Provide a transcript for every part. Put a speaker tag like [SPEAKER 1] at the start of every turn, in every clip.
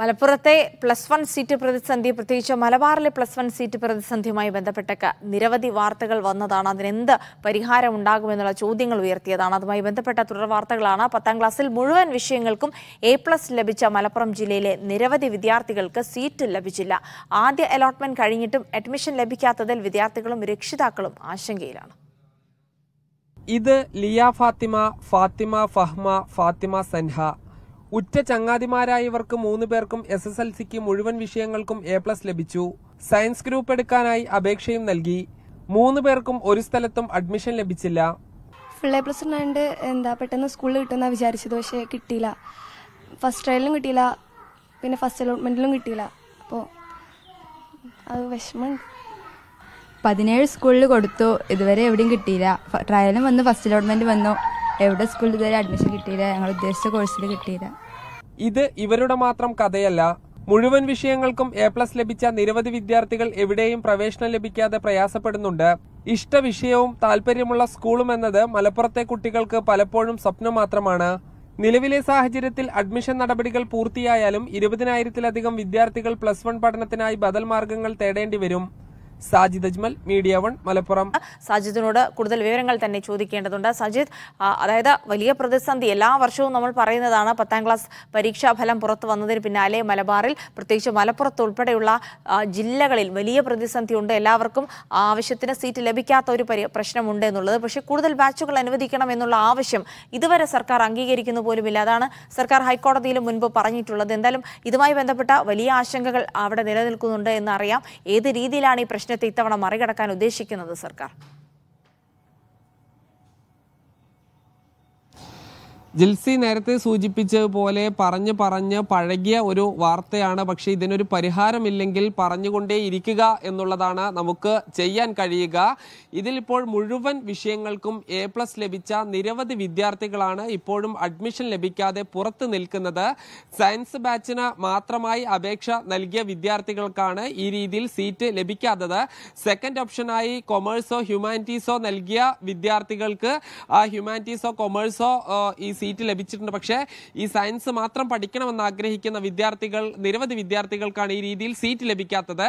[SPEAKER 1] മലപ്പുറത്തെ plus one seat പ്രതിസന്ധി പ്രത്യേകിച്ച് മലബാറിലെ പ്ലസ് വൺ സീറ്റ് പ്രതിസന്ധിയുമായി ബന്ധപ്പെട്ടൊക്കെ നിരവധി വാർത്തകൾ വന്നതാണ് അതിനെന്ത് പരിഹാരം ഉണ്ടാകുമെന്നുള്ള ചോദ്യങ്ങൾ ഉയർത്തിയതാണ് അതുമായി ബന്ധപ്പെട്ട തുടർ വാർത്തകളാണ് പത്താം ക്ലാസ്സിൽ മുഴുവൻ വിഷയങ്ങൾക്കും എ പ്ലസ് ലഭിച്ച മലപ്പുറം ജില്ലയിലെ നിരവധി വിദ്യാർത്ഥികൾക്ക് സീറ്റ് ലഭിച്ചില്ല ആദ്യ അലോട്ട്മെന്റ് കഴിഞ്ഞിട്ടും അഡ്മിഷൻ ലഭിക്കാത്തതിൽ വിദ്യാർത്ഥികളും രക്ഷിതാക്കളും ആശങ്കയിലാണ്
[SPEAKER 2] ഇത് ലിയ ഫാത്തിമ ഫാത്തിമ ഫഹ്മ ഫാത്തിമ സൻഹ ഉറ്റ ചങ്ങാതിമാരായവർക്ക് മൂന്ന് പേർക്കും എസ് എസ് എൽ സിക്ക് മുഴുവൻ വിഷയങ്ങൾക്കും എ പ്ലസ് ലഭിച്ചു സയൻസ് ഗ്രൂപ്പ് എടുക്കാനായി അപേക്ഷയും നൽകി മൂന്ന് പേർക്കും ഒരു സ്ഥലത്തും അഡ്മിഷൻ ലഭിച്ചില്ല ഫുൾ എ പ്ലസ് ഉണ്ടായിട്ട് എന്താ പെട്ടെന്ന് സ്കൂളിൽ കിട്ടുന്ന വിചാരിച്ചത് പക്ഷേ കിട്ടിയില്ല ഫസ്റ്റ് ട്രയലിലും കിട്ടിയില്ല പിന്നെ ഫസ്റ്റ് അലോട്ട്മെന്റിലും കിട്ടിയില്ല അപ്പോൾ അത് വിഷമമുണ്ട്
[SPEAKER 1] പതിനേഴ് സ്കൂളിൽ കൊടുത്തു ഇതുവരെ എവിടെയും കിട്ടിയില്ല ട്രയലും വന്നു ഫസ്റ്റ് അലോട്ട്മെന്റ് വന്നു എവിടെ സ്കൂളിൽ ഇതുവരെ അഡ്മിഷൻ കിട്ടിയില്ല ഞങ്ങൾ ഉദ്ദേശിച്ച കോഴ്സിൽ കിട്ടിയില്ല
[SPEAKER 2] ഇത് ഇവരുടെ മാത്രം കഥയല്ല മുഴുവൻ വിഷയങ്ങൾക്കും എ പ്ലസ് ലഭിച്ച നിരവധി വിദ്യാർത്ഥികൾ എവിടെയും പ്രവേശനം ലഭിക്കാതെ പ്രയാസപ്പെടുന്നുണ്ട് വിഷയവും താല്പര്യമുള്ള സ്കൂളും എന്നത് മലപ്പുറത്തെ കുട്ടികൾക്ക് പലപ്പോഴും സ്വപ്നം മാത്രമാണ് നിലവിലെ സാഹചര്യത്തിൽ അഡ്മിഷൻ നടപടികൾ പൂർത്തിയായാലും ഇരുപതിനായിരത്തിലധികം വിദ്യാർത്ഥികൾ പ്ലസ് വൺ പഠനത്തിനായി ബദൽ മാർഗങ്ങൾ തേടേണ്ടി വരും സാജിദ് അജ്മൽ മീഡിയ വൺ മലപ്പുറം
[SPEAKER 1] സാജിദിനോട് കൂടുതൽ വിവരങ്ങൾ തന്നെ ചോദിക്കേണ്ടതുണ്ട് സജിദ് അതായത് വലിയ പ്രതിസന്ധി എല്ലാ വർഷവും നമ്മൾ പറയുന്നതാണ് പത്താം ക്ലാസ് പരീക്ഷാ ഫലം പുറത്തു വന്നതിന് പിന്നാലെ മലബാറിൽ പ്രത്യേകിച്ച് മലപ്പുറത്ത് ഉൾപ്പെടെയുള്ള ജില്ലകളിൽ വലിയ പ്രതിസന്ധിയുണ്ട് എല്ലാവർക്കും ആവശ്യത്തിന് സീറ്റ് ലഭിക്കാത്ത ഒരു പ്രശ്നമുണ്ട് എന്നുള്ളത് പക്ഷേ കൂടുതൽ ബാച്ചുകൾ അനുവദിക്കണം എന്നുള്ള ആവശ്യം ഇതുവരെ സർക്കാർ അംഗീകരിക്കുന്നു പോലുമില്ല അതാണ് സർക്കാർ ഹൈക്കോടതിയിലും മുൻപ് പറഞ്ഞിട്ടുള്ളത് എന്തായാലും ഇതുമായി ബന്ധപ്പെട്ട വലിയ ആശങ്കകൾ അവിടെ നിലനിൽക്കുന്നുണ്ട് എന്നറിയാം ഏത് രീതിയിലാണ് ഈ പ്രശ്നം പ്രശ്നത്തെ ഇത്തവണ മറികടക്കാൻ ഉദ്ദേശിക്കുന്നത് സർക്കാർ
[SPEAKER 2] ജിൽസി നേരത്തെ സൂചിപ്പിച്ചതുപോലെ പറഞ്ഞു പറഞ്ഞ് പഴകിയ ഒരു വാർത്തയാണ് പക്ഷേ ഇതിനൊരു പരിഹാരമില്ലെങ്കിൽ പറഞ്ഞുകൊണ്ടേ ഇരിക്കുക എന്നുള്ളതാണ് നമുക്ക് ചെയ്യാൻ കഴിയുക ഇതിലിപ്പോൾ മുഴുവൻ വിഷയങ്ങൾക്കും എ പ്ലസ് ലഭിച്ച നിരവധി വിദ്യാർത്ഥികളാണ് ഇപ്പോഴും അഡ്മിഷൻ ലഭിക്കാതെ പുറത്തു നിൽക്കുന്നത് സയൻസ് ബാച്ചിന് മാത്രമായി അപേക്ഷ നൽകിയ വിദ്യാർത്ഥികൾക്കാണ് ഈ രീതിയിൽ സീറ്റ് ലഭിക്കാത്തത് സെക്കൻഡ് ഓപ്ഷനായി കൊമേഴ്സോ ഹ്യൂമാനിറ്റീസോ നൽകിയ വിദ്യാർത്ഥികൾക്ക് ആ ഹ്യൂമാനിറ്റീസോ കൊമേഴ്സോ ഈ സീറ്റ് ലഭിച്ചിട്ടുണ്ട് പക്ഷേ ഈ സയൻസ് മാത്രം പഠിക്കണമെന്ന് ആഗ്രഹിക്കുന്ന വിദ്യാർത്ഥികൾ നിരവധി വിദ്യാർത്ഥികൾക്കാണ് ഈ രീതിയിൽ സീറ്റ് ലഭിക്കാത്തത്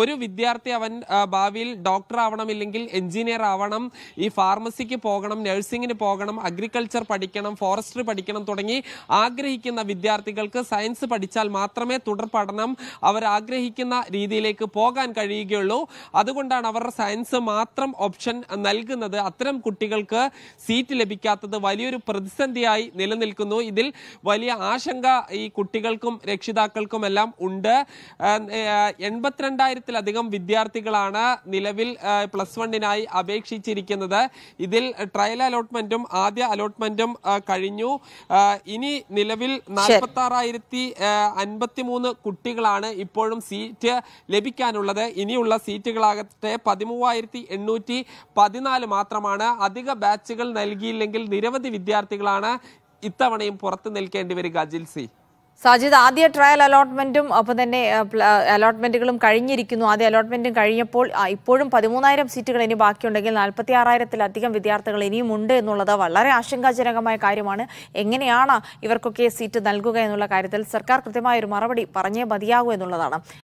[SPEAKER 2] ഒരു വിദ്യാർത്ഥി അവൻ ഭാവിയിൽ ഡോക്ടർ ആവണം ഇല്ലെങ്കിൽ എഞ്ചിനീയർ ആവണം ഈ ഫാർമസിക്ക് പോകണം നഴ്സിംഗിന് പോകണം അഗ്രികൾച്ചർ പഠിക്കണം ഫോറസ്ട്രി പഠിക്കണം തുടങ്ങി ആഗ്രഹിക്കുന്ന വിദ്യാർത്ഥികൾക്ക് സയൻസ് പഠിച്ചാൽ മാത്രമേ തുടർ പഠനം അവർ ആഗ്രഹിക്കുന്ന രീതിയിലേക്ക് പോകാൻ കഴിയുകയുള്ളൂ അതുകൊണ്ടാണ് അവർ സയൻസ് മാത്രം ഓപ്ഷൻ നൽകുന്നത് അത്തരം കുട്ടികൾക്ക് സീറ്റ് ലഭിക്കാത്തത് വലിയൊരു പ്രതിസന്ധിയായി തുടർച്ചയായി നിലനിൽക്കുന്നു ഇതിൽ വലിയ ആശങ്ക ഈ കുട്ടികൾക്കും എല്ലാം ഉണ്ട് എൺപത്തിരണ്ടായിരത്തിലധികം വിദ്യാർത്ഥികളാണ് നിലവിൽ പ്ലസ് വണ്ണിനായി അപേക്ഷിച്ചിരിക്കുന്നത് ഇതിൽ ട്രയൽ അലോട്ട്മെന്റും ആദ്യ അലോട്ട്മെന്റും കഴിഞ്ഞു ഇനി നിലവിൽ നാൽപ്പത്തി ആറായിരത്തി അൻപത്തിമൂന്ന് കുട്ടികളാണ് ഇപ്പോഴും സീറ്റ് ലഭിക്കാനുള്ളത് ഇനിയുള്ള സീറ്റുകളാകട്ടെ പതിമൂവായിരത്തി എണ്ണൂറ്റി പതിനാല് മാത്രമാണ് അധിക ബാച്ചുകൾ നൽകിയില്ലെങ്കിൽ നിരവധി വിദ്യാർത്ഥികളാണ് ഇത്തവണയും പുറത്തു നിൽക്കേണ്ടി വരിക ജിൽസി
[SPEAKER 1] സാജിദ് ആദ്യ ട്രയൽ അലോട്ട്മെന്റും ഒപ്പം തന്നെ അലോട്ട്മെന്റുകളും കഴിഞ്ഞിരിക്കുന്നു ആദ്യ അലോട്ട്മെന്റും കഴിഞ്ഞപ്പോൾ ഇപ്പോഴും പതിമൂന്നായിരം സീറ്റുകൾ ഇനി ബാക്കിയുണ്ടെങ്കിൽ നാൽപ്പത്തി ആറായിരത്തിലധികം വിദ്യാർത്ഥികൾ ഇനിയും ഉണ്ട് എന്നുള്ളത് വളരെ ആശങ്കാജനകമായ കാര്യമാണ് എങ്ങനെയാണ് ഇവർക്കൊക്കെ സീറ്റ് നൽകുക എന്നുള്ള കാര്യത്തിൽ സർക്കാർ കൃത്യമായ ഒരു മറുപടി പറഞ്ഞേ മതിയാകൂ എന്നുള്ളതാണ്